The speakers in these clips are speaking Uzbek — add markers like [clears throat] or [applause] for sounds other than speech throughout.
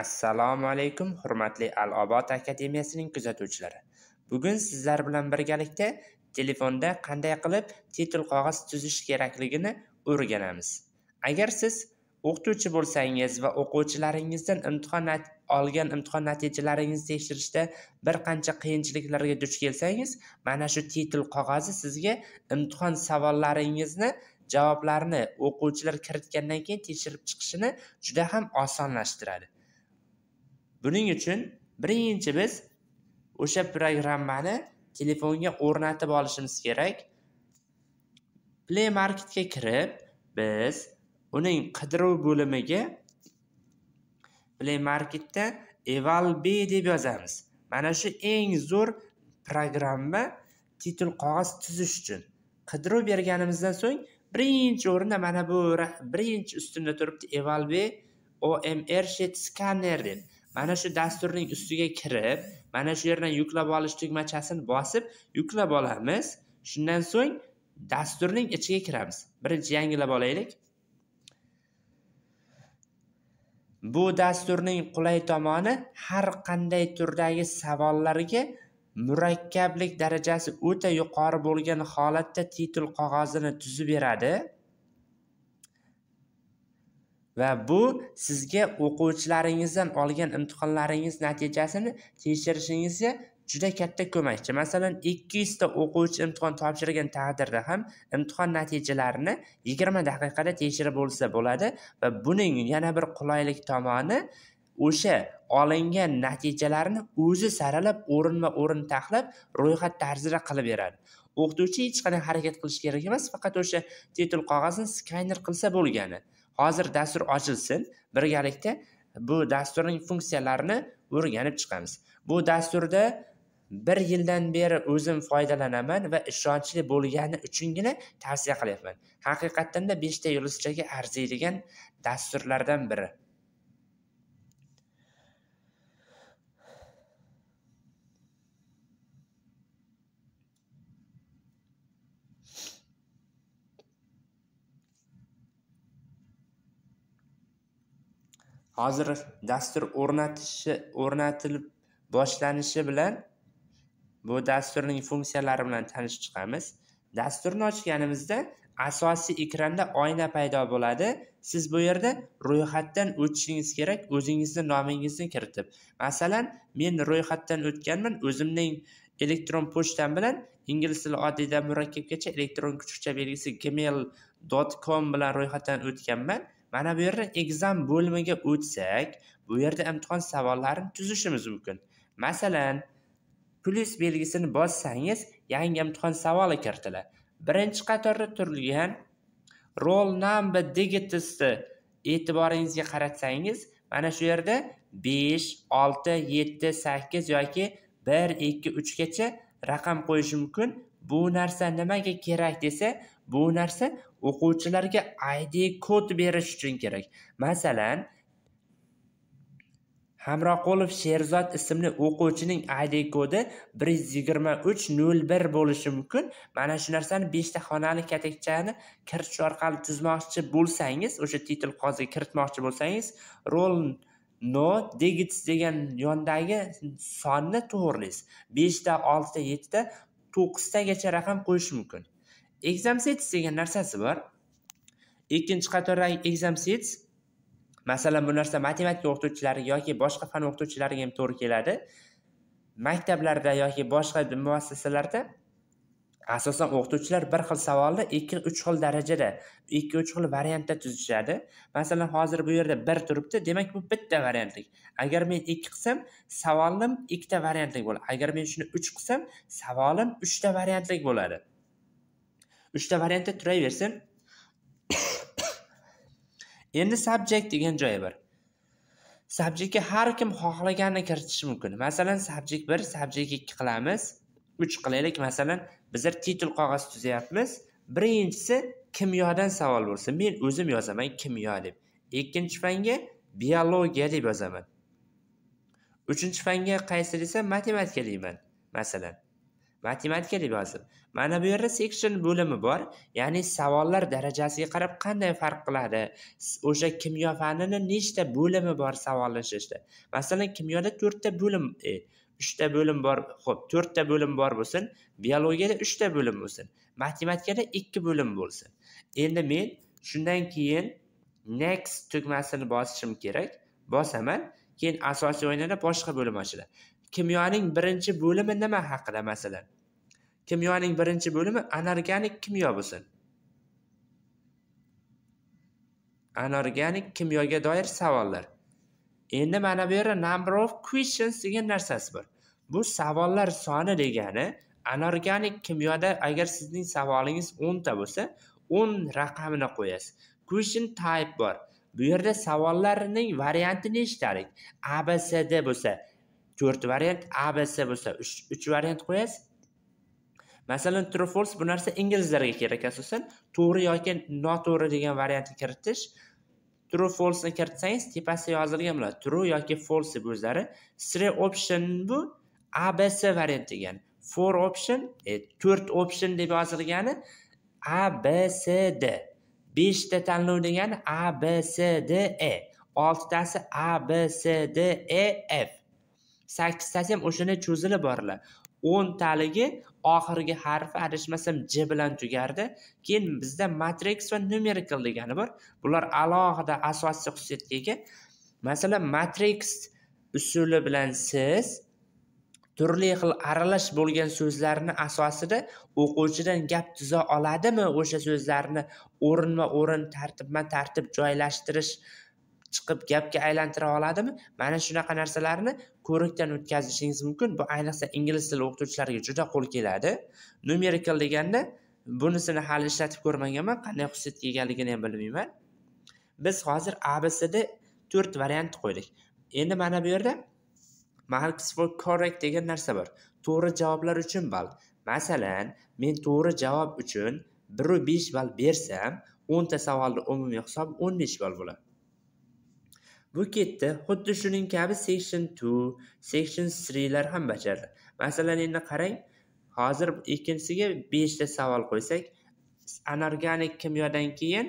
assalomu alaykum hurmatli al obod akademiyasining kuzatuvchilari bugun sizlar bilan birgalikda telefonda qanday qilib titul qog'oz tuzish kerakligini o'rganamiz agar siz o'qituvchi bo'lsangiz va o'quvchilaringizdan imtihon olgan imtihon natijalaringizni tekshirishda bir qancha qiyinchiliklarga duch kelsangiz mana shu titul qog'ozi sizga imtihon savollaringizni javoblarini o'quvchilar kiritgandan keyin tekshirib chiqishini juda ham osonlashtiradi buning uchun birinchi biz o'sha programmani telefonga o'rnatib olishimiz kerak play marketga kirib biz uning qidiruv bo'limiga play marketda evalb deb yozamiz mana shu eng zo'r programma titul qog'oz tuzish uchun qidiruv berganimizdan so'ng birinchi o'rinda mana bu birinchi ustunda turibdi evalb omr shet scanner deb mana shu dasturning ustiga kirib mana shu yerdan yuklab olish tugmachasini bosib yuklab olamiz shundan so'ng dasturning ichiga kiramiz birinchi yangilab olaylik bu dasturning qulay tomoni har qanday turdagi savollarga murakkablik darajasi o'ta yuqori bo'lgan holatda titul qog'ozini tuzib beradi va bu sizga o'quvchilaringizdan olgan imtihonlaringiz natijasini tekshirishingizga juda katta ko'makchi masalan ikki yuzta o'quvchi imtihon topshirgan taqdirda ham imtihon natijalarini yigirma daqiqada tekshirib bo'lsa bo'ladi va buning yana bir qulaylik tomoni o'sha olingan natijalarni o'zi saralab o'rinma o'rin taxlab ro'yxat tarzida qilib beradi o'qituvchi hech qanday harakat qilish kerak emas faqat o'sha titul qog'ozni skaner qilsa bo'lgani hozir dastur ochilsin birgalikda bu dasturning funksiyalarini o'rganib chiqamiz bu dasturda bir yildan beri o'zim foydalanaman va ishonchli bo'lgani uchungina tavsiya qilyapman haqiqatdan da beshta yulduzchaga arziydigan dasturlardan biri hozir dastur o'rnatishi o'rnatilib boshlanishi bilan bu dasturning funksiyalari bilan tanishib chiqamiz dasturni ochganimizda asosiy ekranda oyna paydo bo'ladi siz bu yerda ro'yxatdan o'tishingiz kerak o'zingizni nomingizni kiritib masalan men ro'yxatdan o'tganman o'zimning elektron pochtam bilan ingliz tili oddiydan murakkabgacha elektron kuchukcha belgisi gmail dot com bilan ro'yxatdan o'tganman mana bu yerda ekzam bo'limiga o'tsak bu yerda imtihon savollarini tuzishimiz mumkin masalan plyus belgisini bossangiz yangi imtihon savoli kiritiladi birinchi qatorda turilgan roll number digitsni e'tiboringizga qaratsangiz mana shu yerda besh olti yetti sakkiz yoki bir ikki uchgacha raqam qo'yish mumkin bu narsa nimaga kerak desa bu narsa o'quvchilarga id kod berish uchun kerak masalan hamroqulov sherzod ismli o'quvchining id kodi bir yuz yigirma uch nol bir bo'lishi mumkin mana shu narsani beshta xonali katakchani kiritish orqali tuzmoqchi bo'lsangiz o'sha titl qoziga kiritmoqchi bo'lsangiz rol no digits degan yondagi sonni to'g'rilaysiz beshta oltita yettita to'qqiztagacha raqam qo'yish mumkin exam sets degan narsasi bor ikkinchi qatordagi sets masalan bu narsa matematika o'qituvchilari yoki boshqa fan o'qituvchilariga ham to'g'ri keladi maktablarda yoki boshqa muassasalarda asosan o'qituvchilar bir xil savolni ikki uch xil darajada ikki uch xil variantda tuzishadi masalan hozir bu yerda bir turibdi demak bu bitta variantlik agar men ikki qilsam savolim ikkita variantlik bo'ladi agar men shuni uch qilsam savolim uchta variantlik bo'ladi uchta variantda turaversin endi subject degan joyi bor subjektga har kim xohlaganini kiritishi mumkin masalan subjekt bir subjekt ikki qilamiz uch qilaylik masalan bizlar titul qog'oz tuzyapmiz birinchisi kimyodan savol bo'lsin men o'zim yozaman kimyo deb ikkinchi fanga biologiya deb yozaman uchinchi fanga qaysi desa matematika deyman masalan matematika deb yozdim mana bu yerda section bo'limi bor ya'ni savollar darajasiga qarab qanday farq qiladi o'sha kimyo fanini nechta bo'limi bor savollashishda masalan kimyoda to'rtta bo'lim 3 e, uchta bo'lim bor ho'p to'rtta bo'lim bor bo'lsin biologiyada uchta bo'lim bo'lsin matematikada ikki bo'lim bo'lsin endi men shundan keyin next tugmasini bosishim kerak bosaman keyin asosiy o'ynada boshqa bo'lim ochiladi kimyoning birinchi bo'limi nima haqida masalan kimyoning birinchi bo'limi anorganik kimyo bo'lsin anorganik kimyoga doir savollar endi mana bu yerda number of questions degan narsasi bor bu savollar soni degani anorganik kimyoda agar sizning savolingiz o'nta bo'lsa o'n raqamini qo'yasiz question type bor bu yerda savollarning varianti nechtalik abcd bo'lsa to'rt variant abc bo'lsa uch variant qo'yasiz masalan true false bu narsa inglizlarga kerak asosan to'g'ri yoki noto'g'ri degan variantni kiritish true falseni kiritsangiz tepasiga yozilgan bo'ladi true yoki false deb o'zlari three option bu abc variant degan four option e, to'rt option deb yozilgani a b c d beshta tanlov degani a b c d e oltitasi a b c d e f sakkiztasi ham o'shani cho'zilib borilar o'ntaligi oxirgi harfi adashmasam j bilan tugardi keyin bizda matrix va numerikal degani bor bular alohida asosiy xususiyatga ega masalan matrix usuli bilan siz turli xil aralash bo'lgan so'zlarni asosida o'quvchidan gap tuza oladimi o'sha so'zlarni o'rinma o'rin tartibma tartib joylashtirish chiqib gapga aylantira oladimi mana shunaqa narsalarni ko'rikdan o'tkazishingiz mumkin bu ayniqsa ingliz tili o'qituvchilariga juda qo'l keladi numerikal deganda bunisini hali ishlatib ko'rmaganman qanday xususiyatga egaligini ham bilmayman biz hozir abcda to'rt variantni qo'ydik endi mana bu yerda marks for correct degan narsa bor to'g'ri javoblar uchun ball masalan men to'g'ri javob uchun biru besh ball bersam o'nta savolni umumiy hisob o'n besh ball bo'ladi Bu ketda xuddi shuning kabi section 2, section 3 lar ham bajariladi. Masalan, endi qarang, hozir ikkinchisiga 5 ta savol qo'ysak, anorganik kimyodan keyin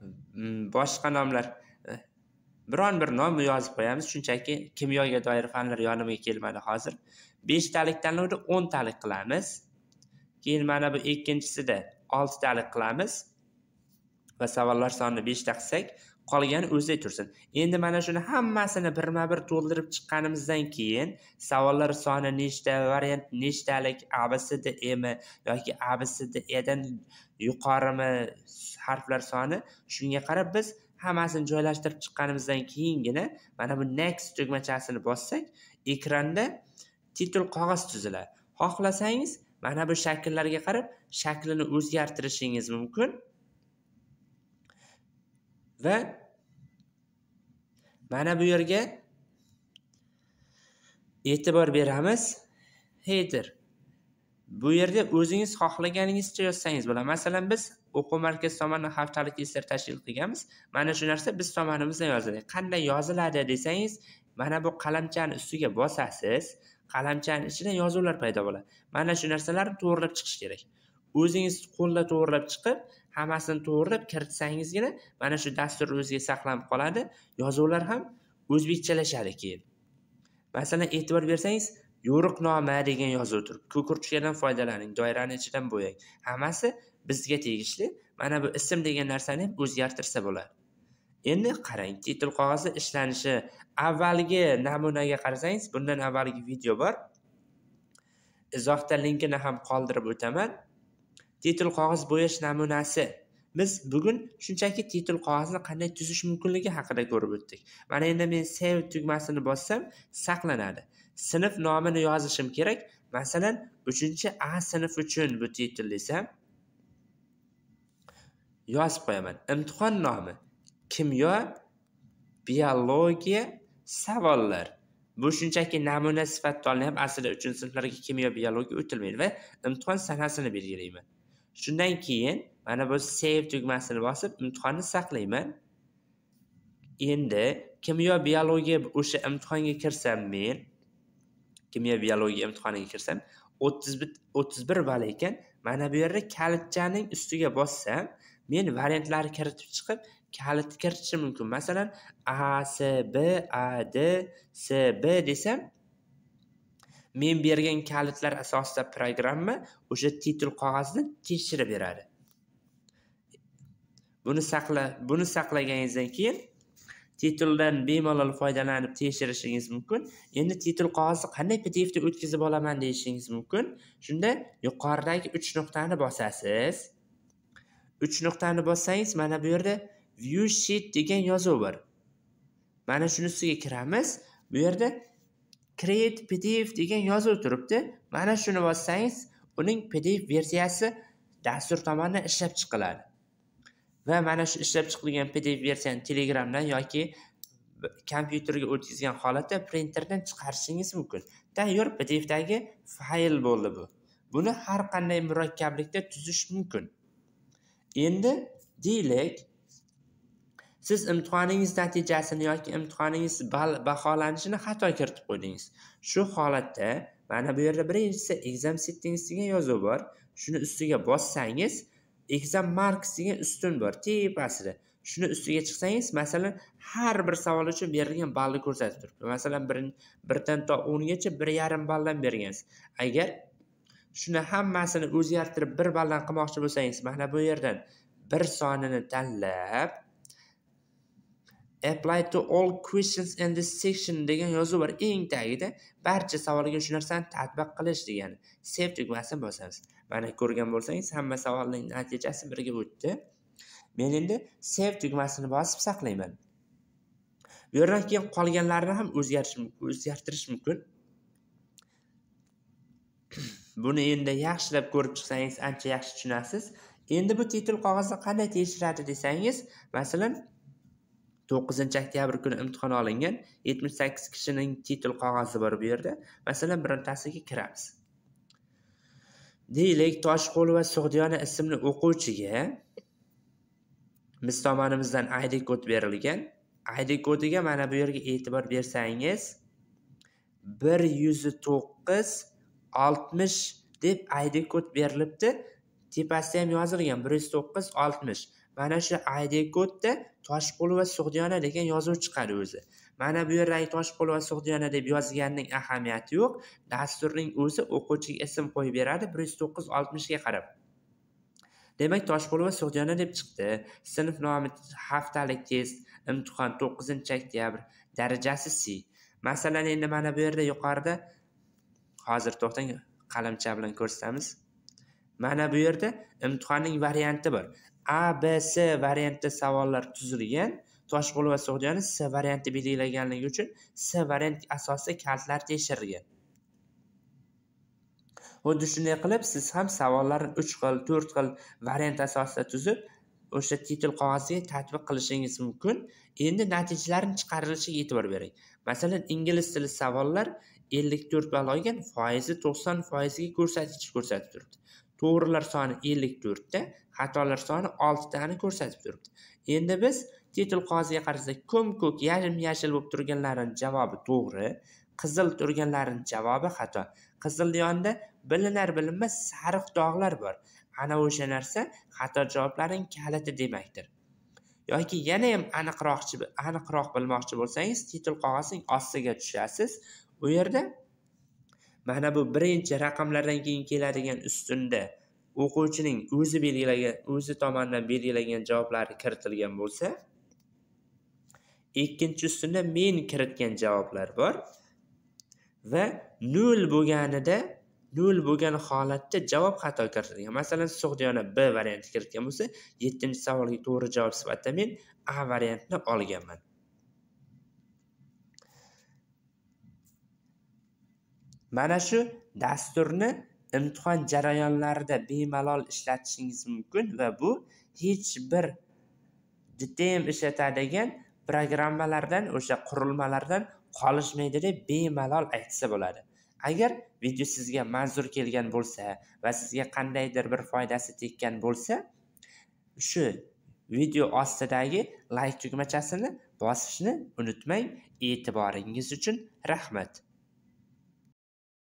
mm, boshqa nomlar e, biron bir nom yozib qo'yamiz shunchaki kimyoga doir fanlar yonimga kelmadi hozir beshtalik tanlovda o'ntalik qilamiz keyin mana bu ikkinchisida oltitalik qilamiz va savollar sonini beshta qilsak qolgani o'zida tursin endi mana shuni hammasini birma bir to'ldirib chiqqanimizdan keyin savollar soni nechta variant nechtalik abcd yoki abcd yuqorimi harflar soni shunga qarab biz hammasini joylashtirib chiqqanimizdan keyingina mana bu next tugmachasini bossak ekranda titul qog'oz tuziladi xohlasangiz mana bu shakllarga qarab shaklini o'zgartirishingiz mumkin va mana bu yerga e'tibor beramiz header bu yerda o'zingiz xohlaganingizcha yozsangiz bo'ladi masalan biz o'quv markazi tomonidan haftalik testlar tashkil qilganmiz mana shu narsa biz tomonimizdan yoziladi qanday yoziladi desangiz mana bu qalamchani ustiga bosasiz qalamchani ichidan yozuvlar paydo bo'ladi mana shu narsalarni to'g'irlab chiqish kerak o'zingiz qo'lda to'g'irlab chiqib hammasini to'g'irlab kiritsangizgina mana shu dastur o'ziga saqlanib qoladi yozuvlar ham o'zbekchalashadi keyin masalan e'tibor bersangiz yo'riqnoma degan yozuv turibdi ko'kurkuchkadan foydalaning doirani ichidan bo'yang hammasi bizga tegishli mana bu ism degan narsani ham o'zgartirsa bo'ladi endi qarang titul qog'ozi ishlanishi avvalgi namunaga qarasangiz bundan avvalgi video bor izohda linkini ham qoldirib o'taman titul qog'oz bo'yash namunasi biz bugun shunchaki titul qog'ozni qanday tuzish mumkinligi haqida ko'rib o'tdik mana endi men save tugmasini bossam saqlanadi sinf nomini yozishim kerak masalan uchinchi a sinf uchun bu titul desam yozib qo'yaman imtihon nomi kimyo biologiya savollar bu shunchaki namuna sifatida olinib aslida uchinchi sinflarga kimyo biologiya o'tilmaydi va imtihon sanasini belgilayman shundan keyin mana bu save tugmasini bosib imtihonni saqlayman endi kimyo biologiya o'sha imtihonga kirsam men kimyo biologiya imtihoniga kirsam o'ttiz 31 o'ttiz bir ball ekan mana bu yerda kalitchaning ustiga bossam men variantlarni kiritib chiqib kalitni kiritishim mumkin masalan a c b a d c b desam men bergan kalitlar asosida programma o'sha titul qog'ozni tekshirib beradi buni saqla buni saqlaganingizdan keyin titldan bemalol foydalanib tekshirishingiz mumkin endi titul qog'ozni qanday pdfda o'tkazib olaman deyishingiz mumkin shunda yuqoridagi uch nuqtani bosasiz uch nuqtani bossangiz mana bu yerda view sheet degan yozuv bor mana shuni ustiga kiramiz bu yerda create pdf degan yozuv turibdi mana shuni bossangiz uning pdf versiyasi dastur tomonidan ishlab chiqiladi va mana shu ishlab chiqilgan pdf versiyani telegramdan yoki kompyuterga o'tkazgan holatda printerdan chiqarishingiz mumkin tayyor pdfdagi fayl bo'ldi bu buni har qanday murakkablikda tuzish mumkin endi deylik siz imtihoningiz natijasini yoki imtihoningiz baholanishini xato kiritib qo'ydingiz shu holatda mana bu yerda birinchisi exam settings degan yozuv bor shuni ustiga bossangiz exam marks degan ustun bor tepasida shuni ustiga chiqsangiz masalan har bir savol uchun berilgan balni ko'rsatib turibdi masalan bir birdan to o'ngacha bir yarim balldan bergansiz agar shuni hammasini o'zgartirib bir balldan qilmoqchi bo'lsangiz mana bu yerdan bir sonini tanlab apply to all questions in this section degan yozuv bor eng tagida barcha savolga shu narsani tatbiq qilish degani save tugmasini bosamiz mana ko'rgan bo'lsangiz hamma savolning natijasi birga o'tdi men endi save tugmasini bosib saqlayman bu yerdan keyin qolganlarini ham o'zgartirish mumkin o'zgartirish [clears throat] mumkin buni endi yaxshilab ko'rib chiqsangiz ancha yaxshi tushunasiz endi bu titul qog'ozni qanday tekshiradi desangiz masalan to'qqizinchi oktyabr kuni imtihon olingan yetmish sakkiz kishining titul qog'ozi bor bu yerda masalan birontasiga kiramiz deylik toshqulova sug'diyona ismli o'quvchiga biz tomonimizdan id kod berilgan id kodiga mana bu yerga e'tibor bersangiz bir yuz to'qqiz oltmish deb id kod berilibdi tepasida ham yozilgan bir yuz to'qqiz oltmish mana shu id kodda toshqulova sug'diyona degan yozuv chiqadi o'zi mana bu yerda toshqulova sug'diyona deb yozganning ahamiyati yo'q dasturning o'zi o'quvchiga ism qo'yib beradi bir yuz to'qqiz oltmishga qarab demak toshqulova sug'diyona deb chiqdi sinf nomi haftalik test imtihon to'qqizinchi oktyabr darajasi c masalan endi mana bu yerda yuqorida hozir to'xtang qalamcha bilan ko'rsatamiz mana bu yerda imtihonning varianti bor a b c variantda savollar tuzilgan toshqulova sug'diyani s varianti belgilaganligi uchun s variant asosida kaltlar tekshirilgan xuddi shunday qilib siz ham savollarni uch xil to'rt xil variant asosida tuzib o'sha titul qog'oziga tatbiq qilishingiz mumkin endi natijalarni chiqarilishiga e'tibor bering masalan ingliz tili savollar ellik to'rt ball olgan foizi to'qson foizga ko'rsatkich ko'rsatib turibdi to'g'rilar soni ellik to'rtta xatolar soni oltitani ko'rsatib turibdi endi biz titul qoziga qarasak ko'm ko'k yarim yashil bo'lib turganlarini javobi to'g'ri qizil turganlarini javobi xato qizilni yonida bilinar bilinmas sariq dog'lar bor ana o'sha narsa xato javoblarning kaliti demakdir yoki yana ham aniqroqchi aniqroq bilmoqchi bo'lsangiz titul qog'ozning ostiga tushasiz u yerda mana bu birinchi raqamlardan keyin keladigan ustunda o'quvchining o'zi belgilagan o'zi tomonidan belgilagan javoblari kiritilgan bo'lsa ikkinchi ustunda men kiritgan javoblar bor va nol bo'lganida nol bo'lgan holatda javob xato kiritilgan masalan sug'diyona b varianti kiritgan bo'lsa yettinchi savolga to'g'ri javob sifatida men a variantini olganman mana shu dasturni imtihon jarayonlarida bemalol ishlatishingiz mumkin va bu hech bir dtm ishlatadigan programmalardan o'sha qurilmalardan qolishmaydi deb bemalol aytsa bo'ladi agar video sizga manzur kelgan bo'lsa va sizga qandaydir bir foydasi tekkan bo'lsa shu video ostidagi layk like tugmachasini bosishni unutmang e'tiboringiz uchun rahmat